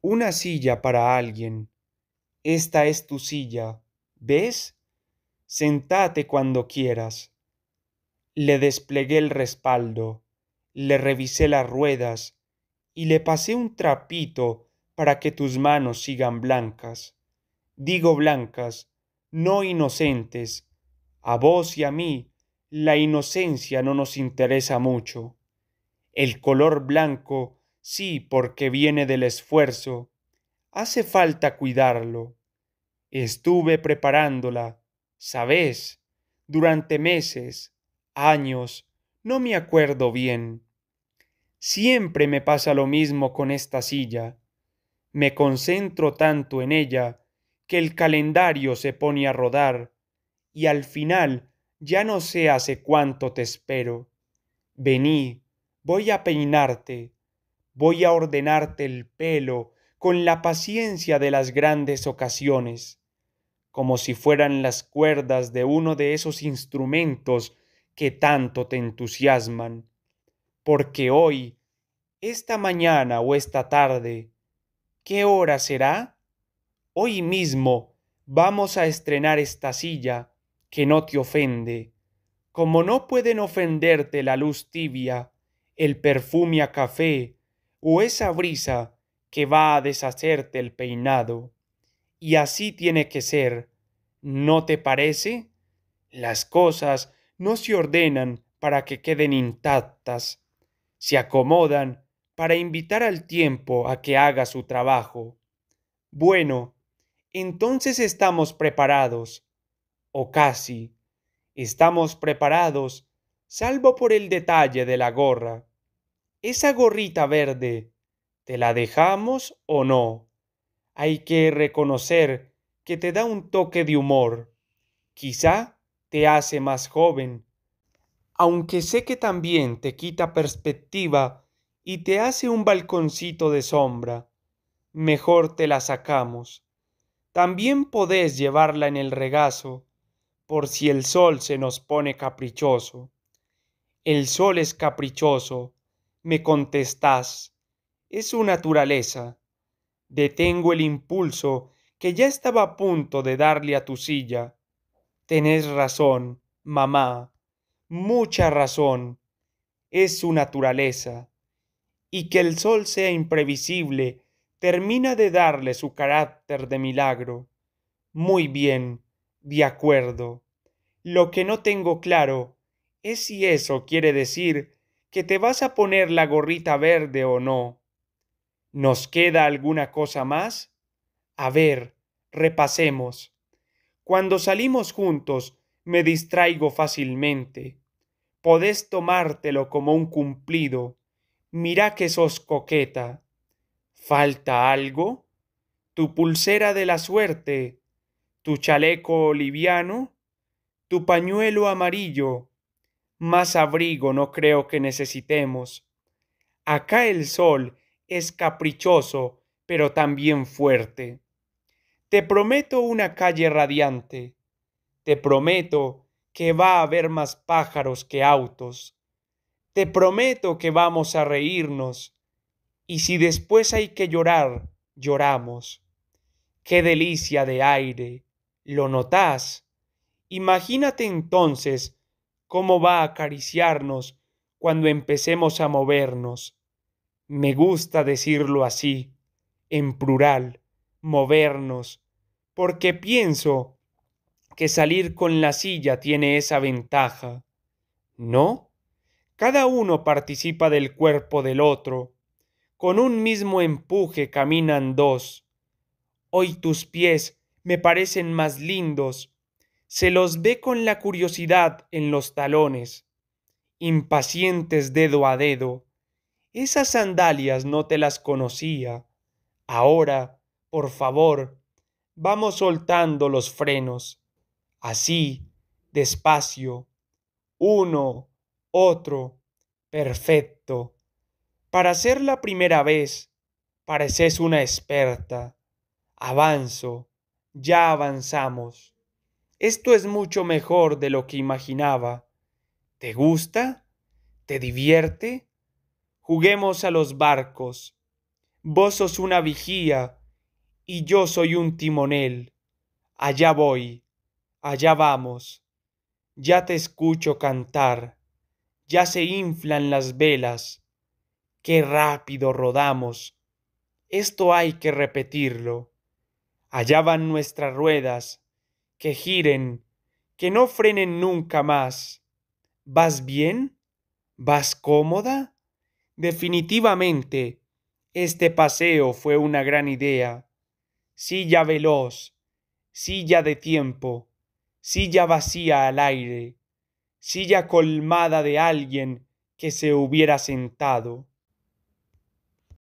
una silla para alguien. Esta es tu silla, ¿ves? Sentate cuando quieras. Le desplegué el respaldo, le revisé las ruedas y le pasé un trapito para que tus manos sigan blancas. Digo blancas, no inocentes. A vos y a mí la inocencia no nos interesa mucho. El color blanco sí porque viene del esfuerzo, hace falta cuidarlo. Estuve preparándola, sabes, durante meses, años, no me acuerdo bien. Siempre me pasa lo mismo con esta silla. Me concentro tanto en ella que el calendario se pone a rodar y al final ya no sé hace cuánto te espero. Vení, voy a peinarte, voy a ordenarte el pelo con la paciencia de las grandes ocasiones, como si fueran las cuerdas de uno de esos instrumentos que tanto te entusiasman, porque hoy, esta mañana o esta tarde, ¿qué hora será? Hoy mismo vamos a estrenar esta silla que no te ofende, como no pueden ofenderte la luz tibia, el perfume a café, o esa brisa que va a deshacerte el peinado. Y así tiene que ser. ¿No te parece? Las cosas no se ordenan para que queden intactas, se acomodan para invitar al tiempo a que haga su trabajo. Bueno, entonces estamos preparados, o casi, estamos preparados, salvo por el detalle de la gorra esa gorrita verde, ¿te la dejamos o no? Hay que reconocer que te da un toque de humor. Quizá te hace más joven, aunque sé que también te quita perspectiva y te hace un balconcito de sombra. Mejor te la sacamos. También podés llevarla en el regazo, por si el sol se nos pone caprichoso. El sol es caprichoso, me contestás. Es su naturaleza. Detengo el impulso que ya estaba a punto de darle a tu silla. Tenés razón, mamá, mucha razón. Es su naturaleza. Y que el sol sea imprevisible termina de darle su carácter de milagro. Muy bien, de acuerdo. Lo que no tengo claro es si eso quiere decir te vas a poner la gorrita verde o no. ¿Nos queda alguna cosa más? A ver, repasemos. Cuando salimos juntos me distraigo fácilmente. Podés tomártelo como un cumplido. Mira que sos coqueta. ¿Falta algo? ¿Tu pulsera de la suerte? ¿Tu chaleco oliviano? ¿Tu pañuelo amarillo? más abrigo no creo que necesitemos. Acá el sol es caprichoso, pero también fuerte. Te prometo una calle radiante. Te prometo que va a haber más pájaros que autos. Te prometo que vamos a reírnos. Y si después hay que llorar, lloramos. Qué delicia de aire. ¿Lo notás? Imagínate entonces cómo va a acariciarnos cuando empecemos a movernos. Me gusta decirlo así, en plural, movernos, porque pienso que salir con la silla tiene esa ventaja. ¿No? Cada uno participa del cuerpo del otro. Con un mismo empuje caminan dos. Hoy tus pies me parecen más lindos se los ve con la curiosidad en los talones, impacientes dedo a dedo. Esas sandalias no te las conocía. Ahora, por favor, vamos soltando los frenos. Así, despacio. Uno, otro. Perfecto. Para ser la primera vez, pareces una experta. Avanzo. Ya avanzamos. Esto es mucho mejor de lo que imaginaba. ¿Te gusta? ¿Te divierte? Juguemos a los barcos. Vos sos una vigía y yo soy un timonel. Allá voy, allá vamos. Ya te escucho cantar, ya se inflan las velas. Qué rápido rodamos. Esto hay que repetirlo. Allá van nuestras ruedas que giren, que no frenen nunca más. ¿Vas bien? ¿Vas cómoda? Definitivamente, este paseo fue una gran idea. Silla veloz, silla de tiempo, silla vacía al aire, silla colmada de alguien que se hubiera sentado.